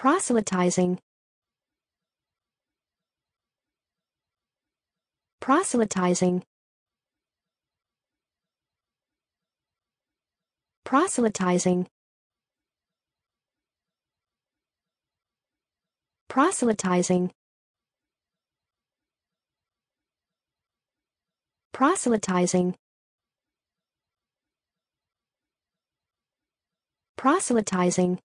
Proselytizing Proselytizing Proselytizing Proselytizing Proselytizing Proselytizing